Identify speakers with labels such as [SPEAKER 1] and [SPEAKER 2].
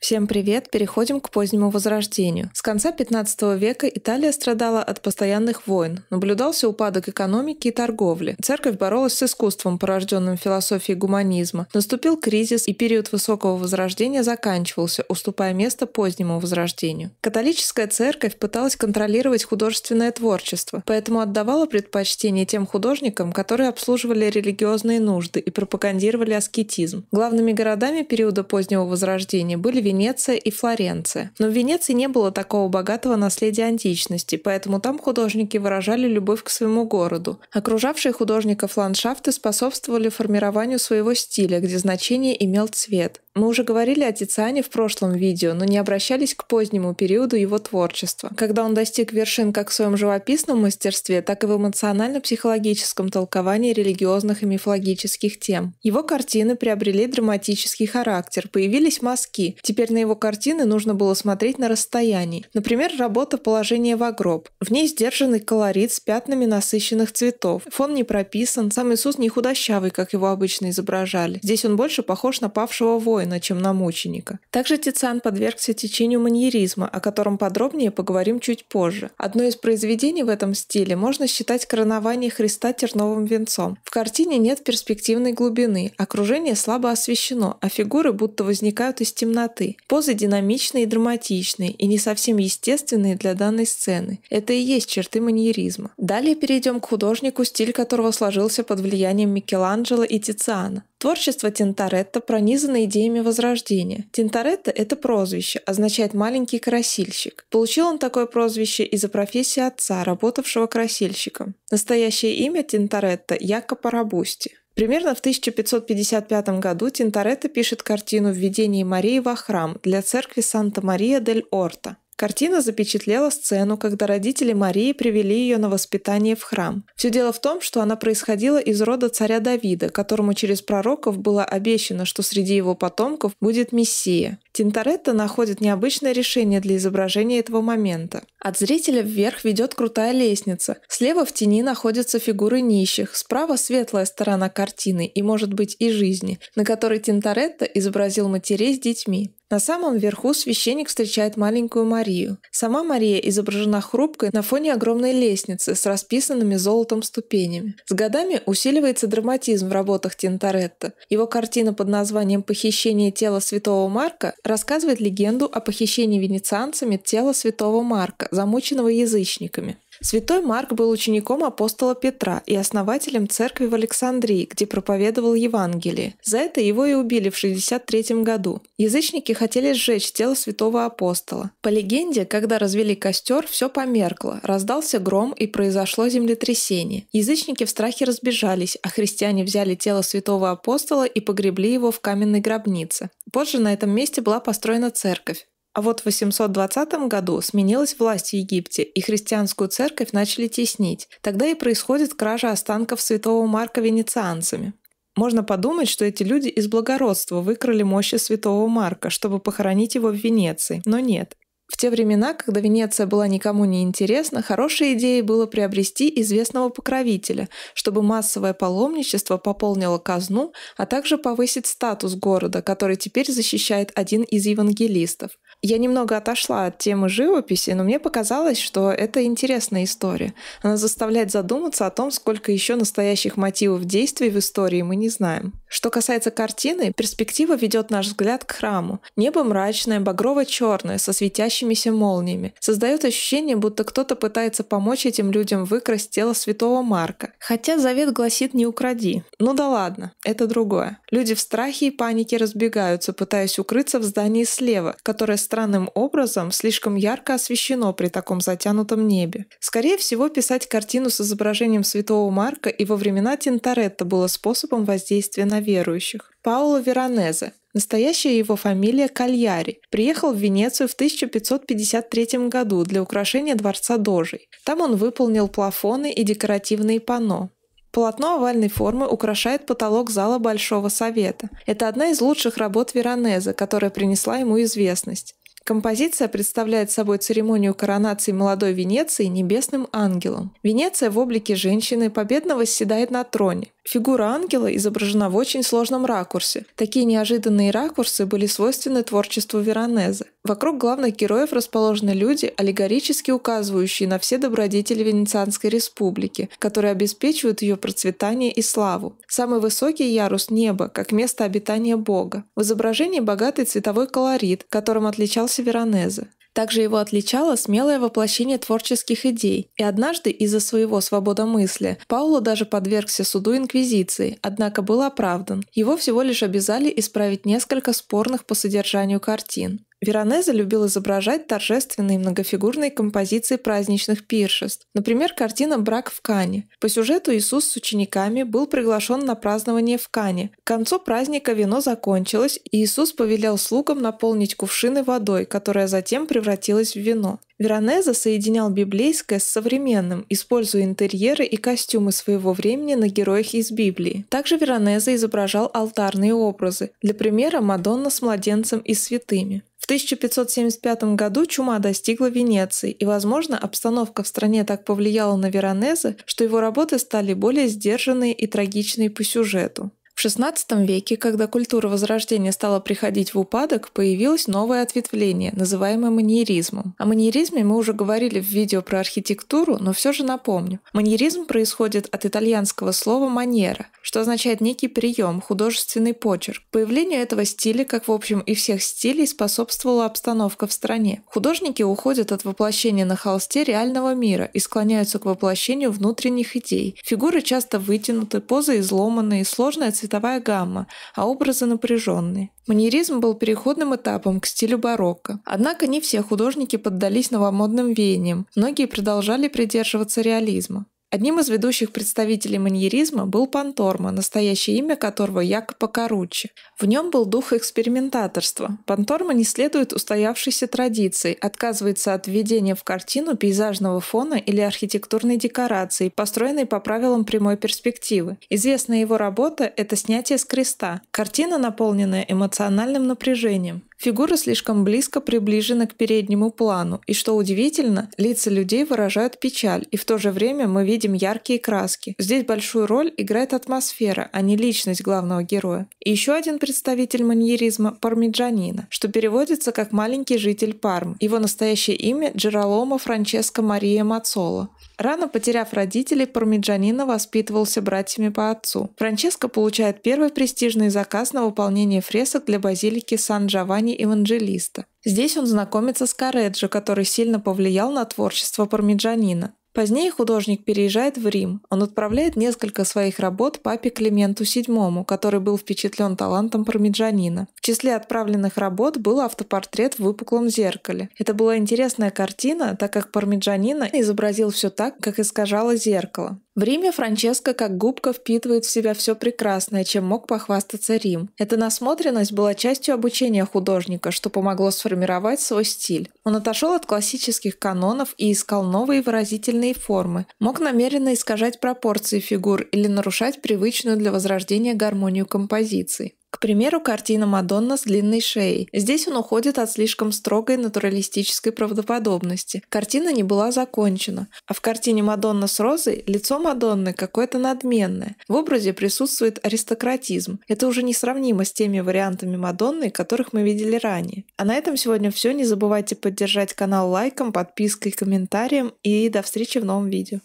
[SPEAKER 1] Всем привет! Переходим к позднему возрождению. С конца 15 века Италия страдала от постоянных войн. Наблюдался упадок экономики и торговли. Церковь боролась с искусством, порожденным философией гуманизма. Наступил кризис, и период высокого возрождения заканчивался, уступая место позднему возрождению. Католическая церковь пыталась контролировать художественное творчество, поэтому отдавала предпочтение тем художникам, которые обслуживали религиозные нужды и пропагандировали аскетизм. Главными городами периода позднего возрождения были Венеция и Флоренция. Но в Венеции не было такого богатого наследия античности, поэтому там художники выражали любовь к своему городу. Окружавшие художников ландшафты способствовали формированию своего стиля, где значение имел цвет. Мы уже говорили о Тициане в прошлом видео, но не обращались к позднему периоду его творчества, когда он достиг вершин как в своем живописном мастерстве, так и в эмоционально-психологическом толковании религиозных и мифологических тем. Его картины приобрели драматический характер, появились мазки. Теперь на его картины нужно было смотреть на расстоянии. Например, работа «Положение в гроб». В ней сдержанный колорит с пятнами насыщенных цветов. Фон не прописан, сам Иисус не худощавый, как его обычно изображали. Здесь он больше похож на павшего воина, Пушкина, чем на мученика. Также Тициан подвергся течению маньеризма, о котором подробнее поговорим чуть позже. Одно из произведений в этом стиле можно считать коронование Христа терновым венцом. В картине нет перспективной глубины, окружение слабо освещено, а фигуры будто возникают из темноты. Позы динамичные и драматичные, и не совсем естественные для данной сцены. Это и есть черты маньеризма. Далее перейдем к художнику, стиль которого сложился под влиянием Микеланджело и Тициана. Творчество Тинторетто пронизано идеями Возрождения. Тинторетто – это прозвище, означает «маленький красильщик». Получил он такое прозвище из-за профессии отца, работавшего красильщиком. Настоящее имя Тинторетто – Якопо Рабусти. Примерно в 1555 году Тинторетто пишет картину «Введение Марии во храм» для церкви Санта-Мария дель Орта. Картина запечатлела сцену, когда родители Марии привели ее на воспитание в храм. Все дело в том, что она происходила из рода царя Давида, которому через пророков было обещано, что среди его потомков будет Мессия. Тинторетто находит необычное решение для изображения этого момента. От зрителя вверх ведет крутая лестница. Слева в тени находятся фигуры нищих, справа светлая сторона картины и, может быть, и жизни, на которой Тинторетто изобразил матерей с детьми. На самом верху священник встречает маленькую Марию. Сама Мария изображена хрупкой на фоне огромной лестницы с расписанными золотом ступенями. С годами усиливается драматизм в работах Тинторетто. Его картина под названием «Похищение тела святого Марка» рассказывает легенду о похищении венецианцами тела святого Марка, замученного язычниками. Святой Марк был учеником апостола Петра и основателем церкви в Александрии, где проповедовал Евангелие. За это его и убили в 63 году. Язычники хотели сжечь тело святого апостола. По легенде, когда развели костер, все померкло, раздался гром и произошло землетрясение. Язычники в страхе разбежались, а христиане взяли тело святого апостола и погребли его в каменной гробнице. Позже на этом месте была построена церковь. А вот в 820 году сменилась власть в Египте, и христианскую церковь начали теснить. Тогда и происходит кража останков святого Марка венецианцами. Можно подумать, что эти люди из благородства выкрали мощи святого Марка, чтобы похоронить его в Венеции, но нет. В те времена, когда Венеция была никому не интересна, хорошей идеей было приобрести известного покровителя, чтобы массовое паломничество пополнило казну, а также повысить статус города, который теперь защищает один из евангелистов – я немного отошла от темы живописи, но мне показалось, что это интересная история. Она заставляет задуматься о том, сколько еще настоящих мотивов действий в истории мы не знаем. Что касается картины, перспектива ведет наш взгляд к храму. Небо мрачное, багрово-черное, со светящимися молниями. Создает ощущение, будто кто-то пытается помочь этим людям выкрасть тело святого Марка. Хотя завет гласит «не укради». Ну да ладно, это другое. Люди в страхе и панике разбегаются, пытаясь укрыться в здании слева, которое странным образом слишком ярко освещено при таком затянутом небе. Скорее всего, писать картину с изображением святого Марка и во времена Тинторетта было способом воздействия на верующих. Паоло Веронезе, Настоящая его фамилия Кальяри. Приехал в Венецию в 1553 году для украшения дворца Дожей. Там он выполнил плафоны и декоративные панно. Полотно овальной формы украшает потолок зала Большого Совета. Это одна из лучших работ Веронезе, которая принесла ему известность. Композиция представляет собой церемонию коронации молодой Венеции небесным ангелом. Венеция в облике женщины победно восседает на троне. Фигура ангела изображена в очень сложном ракурсе. Такие неожиданные ракурсы были свойственны творчеству Веронезе. Вокруг главных героев расположены люди, аллегорически указывающие на все добродетели Венецианской республики, которые обеспечивают ее процветание и славу. Самый высокий ярус – неба, как место обитания Бога. В изображении богатый цветовой колорит, которым отличался Веронезе. Также его отличало смелое воплощение творческих идей, и однажды из-за своего свободомыслия Пауло даже подвергся суду Инквизиции, однако был оправдан. Его всего лишь обязали исправить несколько спорных по содержанию картин. Веронеза любил изображать торжественные многофигурные композиции праздничных пиршеств. Например, картина «Брак в Кане». По сюжету Иисус с учениками был приглашен на празднование в Кане. К концу праздника вино закончилось, и Иисус повелел слугам наполнить кувшины водой, которая затем превратилась в вино. Веронезе соединял библейское с современным, используя интерьеры и костюмы своего времени на героях из Библии. Также Веронезе изображал алтарные образы, для примера Мадонна с младенцем и святыми. 1575 году чума достигла Венеции, и, возможно, обстановка в стране так повлияла на Веронезе, что его работы стали более сдержанные и трагичные по сюжету. В XVI веке, когда культура Возрождения стала приходить в упадок, появилось новое ответвление, называемое маньеризмом. О маньеризме мы уже говорили в видео про архитектуру, но все же напомню. Маньеризм происходит от итальянского слова «манера», что означает некий прием, художественный почерк. Появлению этого стиля, как в общем и всех стилей, способствовала обстановка в стране. Художники уходят от воплощения на холсте реального мира и склоняются к воплощению внутренних идей. Фигуры часто вытянуты, позы изломанные, сложная цветовая цветовая гамма, а образы напряженные. Манеризм был переходным этапом к стилю барокко. Однако не все художники поддались новомодным веяниям, многие продолжали придерживаться реализма. Одним из ведущих представителей маньеризма был Панторма, настоящее имя которого Якопо Каруччи. В нем был дух экспериментаторства. Панторма не следует устоявшейся традиции, отказывается от введения в картину пейзажного фона или архитектурной декорации, построенной по правилам прямой перспективы. Известная его работа – это «Снятие с креста». Картина, наполненная эмоциональным напряжением. Фигуры слишком близко приближены к переднему плану, и что удивительно, лица людей выражают печаль, и в то же время мы видим яркие краски. Здесь большую роль играет атмосфера, а не личность главного героя. И еще один представитель маньеризма – пармиджанина, что переводится как «маленький житель Парм». Его настоящее имя – Джероломо Франческо Мария Мацоло. Рано потеряв родителей, Пармиджанина воспитывался братьями по отцу. Франческо получает первый престижный заказ на выполнение фресок для базилики Сан-Джованни Евангелиста. Здесь он знакомится с Кареджо, который сильно повлиял на творчество Пармиджанина. Позднее художник переезжает в Рим. Он отправляет несколько своих работ папе Клименту VII, который был впечатлен талантом пармиджанина. В числе отправленных работ был автопортрет в выпуклом зеркале. Это была интересная картина, так как пармиджанина изобразил все так, как искажало зеркало. В Риме Франческо как губка впитывает в себя все прекрасное, чем мог похвастаться Рим. Эта насмотренность была частью обучения художника, что помогло сформировать свой стиль. Он отошел от классических канонов и искал новые выразительные формы, мог намеренно искажать пропорции фигур или нарушать привычную для возрождения гармонию композиций. К примеру, картина «Мадонна с длинной шеей». Здесь он уходит от слишком строгой натуралистической правдоподобности. Картина не была закончена. А в картине «Мадонна с розой» лицо Мадонны какое-то надменное. В образе присутствует аристократизм. Это уже несравнимо с теми вариантами Мадонны, которых мы видели ранее. А на этом сегодня все. Не забывайте поддержать канал лайком, подпиской, комментарием. И до встречи в новом видео.